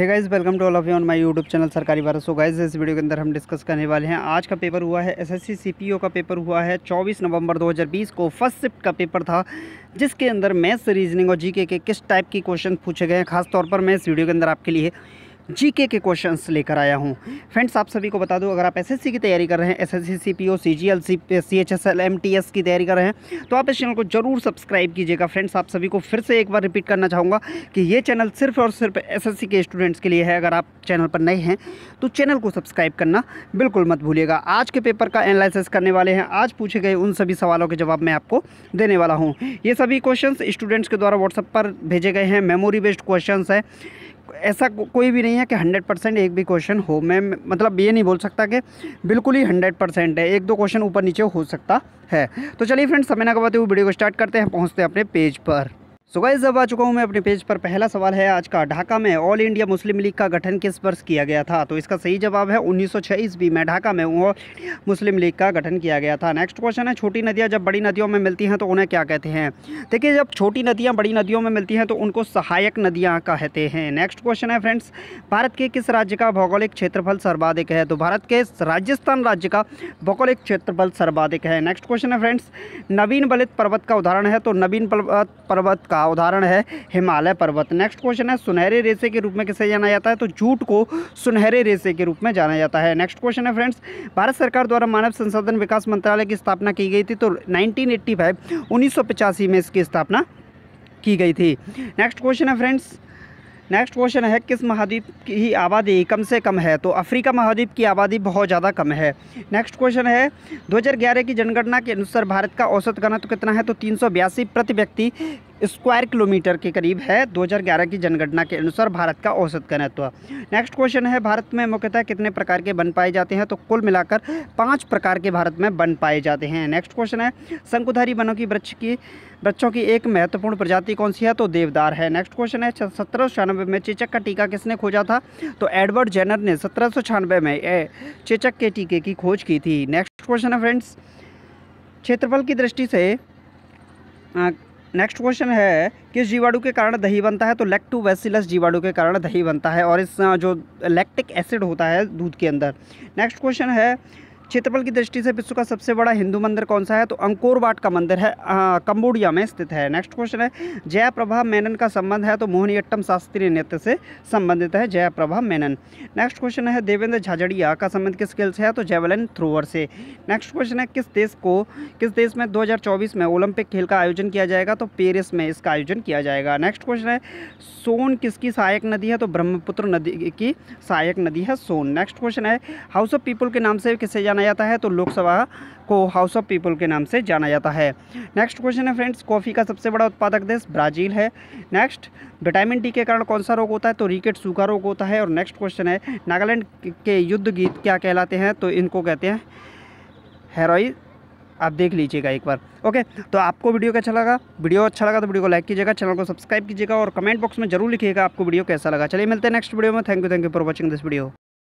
है guys welcome to all of you on my YouTube channel Sarkari Bharat so guys इस video के अंदर हम डिस्कस करने वाले हैं आज का पेपर हुआ है एसएससी सीपीओ का पेपर हुआ है 24 नवंबर 2020 को फर्स्ट शिफ्ट का पेपर था जिसके अंदर मैथ्स रीजनिंग और जीके के किस टाइप की क्वेश्चन पूछे गए हैं खासतौर पर मैं इस वीडियो के अंदर आपके लिए जीके के क्वेश्चंस लेकर आया हूँ फ्रेंड्स आप सभी को बता दूँ अगर आप एसएससी की तैयारी कर रहे हैं SSC CPO M CHSL MTS की तैयारी कर रहे हैं तो आप इस चैनल को ज़रूर सब्सक्राइब कीजिएगा फ्रेंड्स आप सभी को फिर से एक बार रिपीट करना चाहूँगा कि ये चैनल सिर्फ और सिर्फ सी के स्टूडेंट्स के लिए है अगर आप चैनल पर नए हैं तो चैनल को सब्सक्राइब करना बिल्कुल मत भूलिएगा आज के पेपर का एनालिसिस करने वाले हैं आज पूछे गए उन सभी सवालों के जवाब मैं आपको देने वाला हूँ ये सभी क्वेश्चन स्टूडेंट्स के द्वारा व्हाट्सअप पर भेजे गए हैं मेमोरी बेस्ड क्वेश्चन है ऐसा को, कोई भी नहीं है कि हंड्रेड परसेंट एक भी क्वेश्चन हो मैं मतलब ये नहीं बोल सकता कि बिल्कुल ही हंड्रेड परसेंट है एक दो क्वेश्चन ऊपर नीचे हो सकता है तो चलिए फ्रेंड्स समय ना कबाते हुए वीडियो को स्टार्ट करते हैं पहुँचते हैं अपने पेज पर सो गाइस अब आ चुका हूँ मैं अपने पेज पर पहला सवाल है आज का ढाका में ऑल इंडिया मुस्लिम लीग का गठन किस वर्ष किया गया था तो इसका सही जवाब है उन्नीस सौ ईस्वी में ढाका में ऑल मुस्लिम लीग का गठन किया गया था नेक्स्ट क्वेश्चन है छोटी नदियाँ जब बड़ी नदियों में मिलती हैं तो उन्हें क्या कहते हैं देखिए जब छोटी नदियाँ बड़ी नदियों में मिलती हैं तो उनको सहायक नदियाँ कहते हैं नेक्स्ट क्वेश्चन है फ्रेंड्स भारत के किस राज्य का भौगोलिक क्षेत्रफल सर्वाधिक है तो भारत के राजस्थान राज्य का भौगोलिक क्षेत्रफल सर्वाधिक है नेक्स्ट क्वेश्चन है फ्रेंड्स नवीन बलित पर्वत का उदाहरण है तो नवीन पर्वत का का उदाहरण है हिमालय पर्वत नेक्स्ट क्वेश्चन है सुनहरे रेसे के रूप में किसे जाना जाता है तो जूट को सुनहरे रेसे के रूप में जाना जाता है नेक्स्ट क्वेश्चन है फ्रेंड्स भारत सरकार द्वारा मानव संसाधन विकास मंत्रालय की स्थापना की गई थी तो नाइनटीन एट्टी में इसकी स्थापना की गई थी नेक्स्ट क्वेश्चन है फ्रेंड्स नेक्स्ट क्वेश्चन है किस महाद्वीप की आबादी कम से कम है तो अफ्रीका महाद्वीप की आबादी बहुत ज़्यादा कम है नेक्स्ट क्वेश्चन है 2011 की जनगणना के अनुसार भारत का औसत घनत्व तो कितना है तो तीन प्रति व्यक्ति स्क्वायर किलोमीटर के करीब है 2011 की जनगणना के अनुसार भारत का औसत घनत्व नेक्स्ट क्वेश्चन है भारत में मुख्यतः कितने प्रकार के बन पाए जाते हैं तो कुल मिलाकर पाँच प्रकार के भारत में बन पाए जाते हैं नेक्स्ट क्वेश्चन है शंकुधारी वनों की वृक्ष की वृक्षों की एक महत्वपूर्ण प्रजाति कौन सी है तो देवदार है नेक्स्ट क्वेश्चन है सत्रह में चेचक का टीका किसने खोजा था तो एडवर्ड जेनर ने सत्रह में चेचक के टीके की खोज की थी नेक्स्ट क्वेश्चन है फ्रेंड्स क्षेत्रफल की दृष्टि से नेक्स्ट क्वेश्चन है किस जीवाणु के कारण दही बनता है तो वैसिलस जीवाणु के कारण दही बनता है और इस जो लैक्टिक एसिड होता है दूध के अंदर नेक्स्ट क्वेश्चन है क्षेत्रफल की दृष्टि से विश्व का सबसे बड़ा हिंदू मंदिर कौन सा है तो अंकोरवाट का मंदिर है कंबोडिया में स्थित है नेक्स्ट क्वेश्चन है जयप्रभा मेनन का संबंध है तो मोहनीअट्टम शास्त्रीय नृत्य से संबंधित है जयप्रभा मेनन नेक्स्ट क्वेश्चन है देवेंद्र झाझड़िया का संबंध किस खेल से है तो जेवलिन थ्रोअर से नेक्स्ट क्वेश्चन है किस देश को किस देश में दो में ओलंपिक खेल का आयोजन किया जाएगा तो पेरिस में इसका आयोजन किया जाएगा नेक्स्ट क्वेश्चन है सोन किसकी सहायक नदी है तो ब्रह्मपुत्र नदी की सहायक नदी है सोन नेक्स्ट क्वेश्चन है हाउस ऑफ पीपल के नाम से किसे जाना जाना जाता है तो लोकसभा को हाउस ऑफ पीपल के नाम से जाना जाता है नेक्स्ट क्वेश्चन है फ्रेंड्स कॉफ़ी का सबसे बड़ा उत्पादक देश ब्राज़ील है नेक्स्ट विटामिन डी के कारण कौन सा रोग होता है तो रिकेट सूखा रोग होता है और नेक्स्ट क्वेश्चन है नागालैंड के युद्ध गीत क्या कहलाते हैं तो इनको कहते हैं हेरोइन आप देख लीजिएगा एक बार ओके तो आपको वीडियो कैसा लगा वीडियो अच्छा लगा तो वीडियो को लाइक कीजिएगा चैनल को सब्सक्राइब कीजिएगा और कमेंट बॉक्स में जरूर लिखिएगा आपको वीडियो कैसा लगा चलिए मिलते हैं नेक्स्ट वीडियो में thank you thank you for watching this video